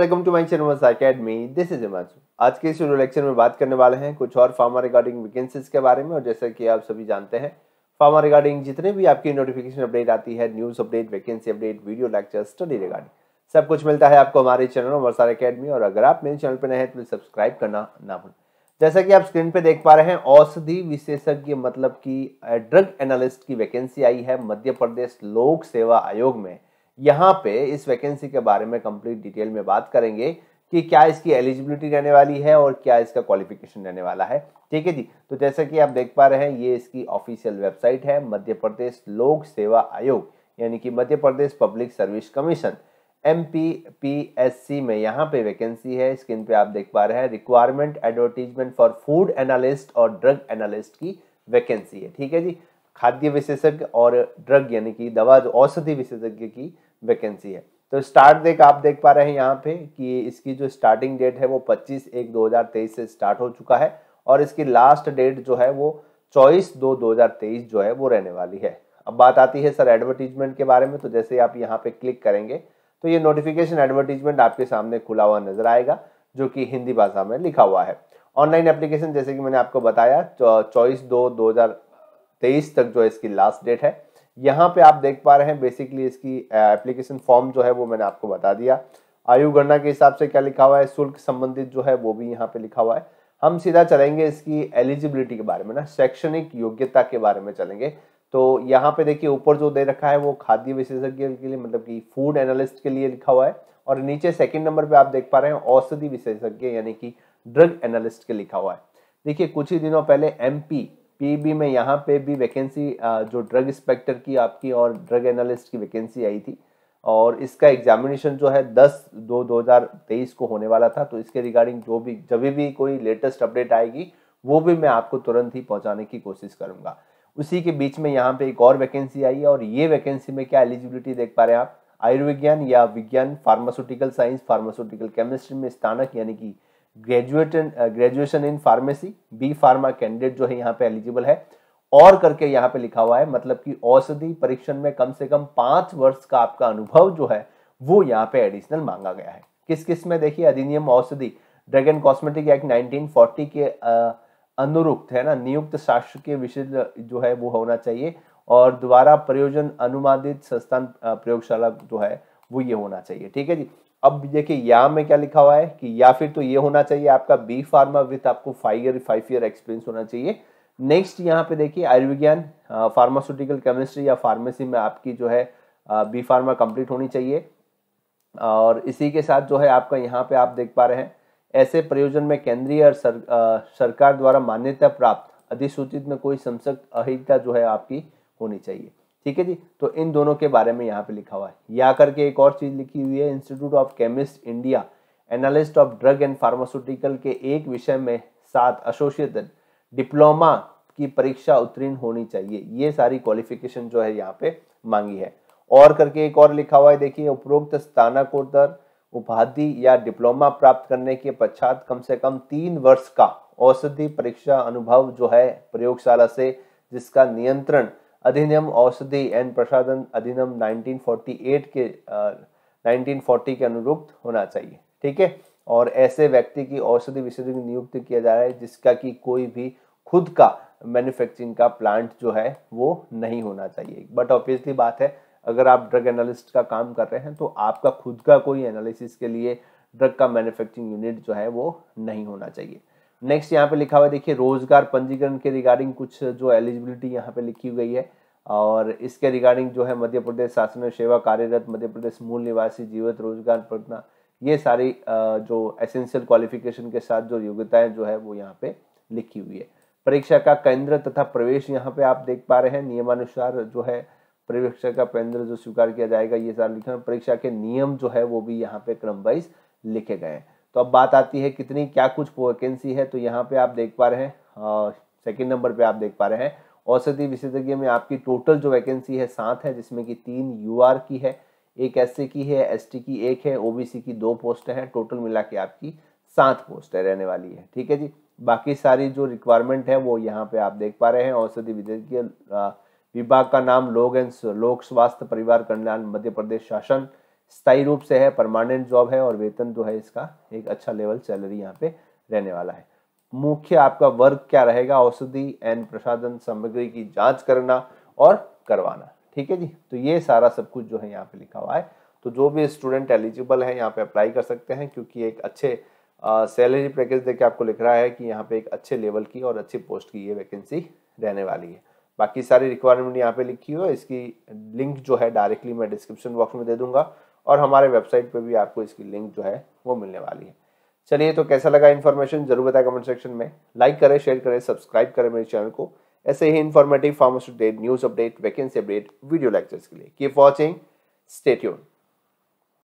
welcome to my channel academy this is Himanshu आज के इस वीडियो लेक्चर में बात करने वाले हैं कुछ और फार्मा रिगार्डिंग वैकेंसीज के बारे में और जैसा कि आप सभी जानते हैं फार्मा रिगार्डिंग जितने भी आपकी नोटिफिकेशन अपडेट आती है news update vacancy update video lecture study regarding सब कुछ मिलता है आपको हमारे चैनल अमरसार अकेडमी और अगर आप मेरे चैनल पर नए हैं तो सब्सक्राइब करना ना भूलें जैसा कि आप स्क्रीन पर देख पा रहे हैं औषधि विशेषज्ञ मतलब कि ड्रग एनालिस्ट की वैकेंसी आई है मध्य प्रदेश लोक सेवा आयोग में यहाँ पे इस वैकेंसी के बारे में कंप्लीट डिटेल में बात करेंगे कि क्या इसकी एलिजिबिलिटी रहने वाली है और क्या इसका क्वालिफिकेशन रहने वाला है ठीक है जी तो जैसा कि आप देख पा रहे हैं ये इसकी ऑफिशियल वेबसाइट है मध्य प्रदेश लोक सेवा आयोग यानी कि Madhya Pradesh public service commission M P P S C में यहाँ पे वैकेंसी है स्क्रीन पे आप देख पा रहे हैं requirement advertisement for food analyst और ड्रग एनालिस्ट की वैकेंसी है ठीक है जी खाद्य विशेषज्ञ और ड्रग यानी कि दवा औषधि विशेषज्ञ की वैकेंसी है तो स्टार्ट देख आप देख पा रहे हैं यहाँ पे कि इसकी जो स्टार्टिंग डेट है वो 25 एक 2023 से स्टार्ट हो चुका है और इसकी लास्ट डेट जो है वो 24 दो 2023 जो है वो रहने वाली है अब बात आती है सर एडवर्टीजमेंट के बारे में तो जैसे आप यहाँ पे क्लिक करेंगे तो ये नोटिफिकेशन एडवर्टीजमेंट आपके सामने खुला हुआ नजर आएगा जो कि हिंदी भाषा में लिखा हुआ है ऑनलाइन एप्लीकेशन जैसे कि मैंने आपको बताया चौबीस दो दो तक जो है इसकी लास्ट डेट है यहाँ पे आप देख पा रहे हैं बेसिकली इसकी एप्लीकेशन uh, फॉर्म जो है वो मैंने आपको बता दिया आयु गणना के हिसाब से क्या लिखा हुआ है शुल्क संबंधित जो है वो भी यहाँ पे लिखा हुआ है हम सीधा चलेंगे इसकी एलिजिबिलिटी के बारे में ना शैक्षणिक योग्यता के बारे में चलेंगे तो यहाँ पे देखिए ऊपर जो दे रखा है वो खाद्य विशेषज्ञ के लिए मतलब कि फूड एनालिस्ट के लिए लिखा हुआ है और नीचे सेकंड नंबर पे आप देख पा रहे हैं औषधि विशेषज्ञ यानी कि ड्रग एनालिस्ट के लिखा हुआ है देखिए कुछ ही दिनों पहले एमपी पीबी में यहाँ पे भी वैकेंसी जो ड्रग इंस्पेक्टर की आपकी और ड्रग एनालिस्ट की वैकेंसी आई थी और इसका एग्जामिनेशन जो है 10 दो 2023 को होने वाला था तो इसके रिगार्डिंग जो भी जब भी कोई लेटेस्ट अपडेट आएगी वो भी मैं आपको तुरंत ही पहुँचाने की कोशिश करूँगा उसी के बीच में यहाँ पर एक और वैकेंसी आई है और ये वैकेंसी में क्या एलिजिबिलिटी देख पा रहे हैं आप आयुर्विज्ञान या विज्ञान फार्मास्यूटिकल साइंस फार्मास्यूटिकल केमिस्ट्री में स्थानक यानी कि graduate graduation in pharmacy B pharma candidate जो है यहाँ पे एलिजिबल है और करके यहाँ पे लिखा हुआ है मतलब कि औषधि परीक्षण में कम से कम पांच वर्ष का आपका अनुभव जो है वो यहाँ पे एडिशनल मांगा गया है किस किस में देखिए अधिनियम औषधि drug and cosmetic act forty के अनुरूप है ना नियुक्त के विषय जो है वो होना चाहिए और द्वारा प्रयोजन अनुमादित संस्थान प्रयोगशाला जो है वो ये होना चाहिए ठीक है जी अब देखिए या में क्या लिखा हुआ है कि या फिर तो ये होना चाहिए आपका बी फार्मा विथ आपको five year five year experience होना चाहिए नेक्स्ट यहाँ पे देखिए आयुर्विज्ञान फार्मास्यूटिकल हाँ, केमिस्ट्री या फार्मेसी में आपकी जो है बी फार्मा कंप्लीट होनी चाहिए और इसी के साथ जो है आपका यहाँ पे आप देख पा रहे हैं ऐसे प्रयोजन में केंद्रीय और सर, आ, सरकार द्वारा मान्यता प्राप्त अधिसूचित में कोई संसद अहिता जो है आपकी होनी चाहिए ठीक है जी तो इन दोनों के बारे में यहाँ पे लिखा हुआ है या करके एक और चीज़ लिखी हुई है institute of chemist India analyst of drug and pharmaceutical के एक विषय में सात एसोसिएट डिप्लोमा की परीक्षा उत्तीर्ण होनी चाहिए ये सारी क्वालिफिकेशन जो है यहाँ पे मांगी है और करके एक और लिखा हुआ है देखिए उपरोक्त स्थानकोत्तर उपाधि या डिप्लोमा प्राप्त करने के पश्चात कम से कम तीन वर्ष का औषधि परीक्षा अनुभव जो है प्रयोगशाला से जिसका नियंत्रण अधिनियम औषधि एंड प्रसाधन अधिनियम 1948 के uh, 1940 के अनुरूप होना चाहिए ठीक है और ऐसे व्यक्ति की औषधि विशेषज्ञ नियुक्त किया जा रहा है जिसका कि कोई भी खुद का मैन्युफैक्चरिंग का प्लांट जो है वो नहीं होना चाहिए बट ऑब्वियसली बात है अगर आप ड्रग एनालिस्ट का काम कर रहे हैं तो आपका खुद का कोई एनालिसिस के लिए ड्रग का मैन्युफैक्चरिंग यूनिट जो है वो नहीं होना चाहिए नेक्स्ट यहाँ पे लिखा हुआ है देखिए रोजगार पंजीकरण के रिगार्डिंग कुछ जो एलिजिबिलिटी यहाँ पे लिखी गई है और इसके रिगार्डिंग जो है मध्य प्रदेश शासन और सेवा कार्यरत मध्य प्रदेश मूल निवासी जीवित रोजगार प्रतना ये सारी जो एसेंशियल क्वालिफिकेशन के साथ जो योग्यताएं जो है वो यहाँ पे लिखी हुई है परीक्षा का केंद्र तथा प्रवेश यहाँ पे आप देख पा रहे हैं नियमानुसार जो है परीक्षा का केंद्र जो स्वीकार किया जाएगा ये सारा लिखा परीक्षा के नियम जो है वो भी यहाँ पे क्रमवाइज लिखे गए हैं तो अब बात आती है कितनी क्या कुछ वैकेंसी है तो यहाँ पे आप देख पा रहे हैं सेकेंड नंबर पे आप देख पा रहे हैं औषधि विशेषज्ञ में आपकी टोटल जो वैकेंसी है सात है जिसमें कि तीन यू की है एक एस की है एस की एक है ओबीसी की दो पोस्ट है टोटल मिला के आपकी सात पोस्ट रहने वाली है ठीक है जी बाकी सारी जो रिक्वायरमेंट है वो यहाँ पे आप देख पा रहे हैं औषधि विशेषज्ञ विभाग का नाम लोक एंड लोक स्वास्थ्य परिवार कल्याण मध्य प्रदेश शासन स्थायी रूप से है परमानेंट जॉब है और वेतन जो तो है इसका एक अच्छा लेवल सैलरी यहाँ पे रहने वाला है मुख्य आपका वर्क क्या रहेगा औषधि एंड प्रसाधन सामग्री की जांच करना और करवाना ठीक है जी तो ये सारा सब कुछ जो है यहाँ पे लिखा हुआ है तो जो भी स्टूडेंट एलिजिबल है यहाँ पे अप्लाई कर सकते हैं क्योंकि एक अच्छे सैलरी पैकेज देके आपको लिख रहा है कि यहाँ पे एक अच्छे लेवल की और अच्छी पोस्ट की ये वैकेंसी रहने वाली है बाकी सारी रिक्वायरमेंट यहाँ पे लिखी हुई है इसकी लिंक जो है डायरेक्टली मैं डिस्क्रिप्शन बॉक्स में दे दूंगा और हमारे वेबसाइट पर भी आपको इसकी लिंक जो है वो मिलने वाली है चलिए तो कैसा लगा इन्फॉर्मेशन जरूर बताएं कमेंट सेक्शन में लाइक करें शेयर करें सब्सक्राइब करें मेरे चैनल को ऐसे ही informative pharmaceutic news update vacancy update video lectures के लिए कीप वॉचिंग स्टेट्यून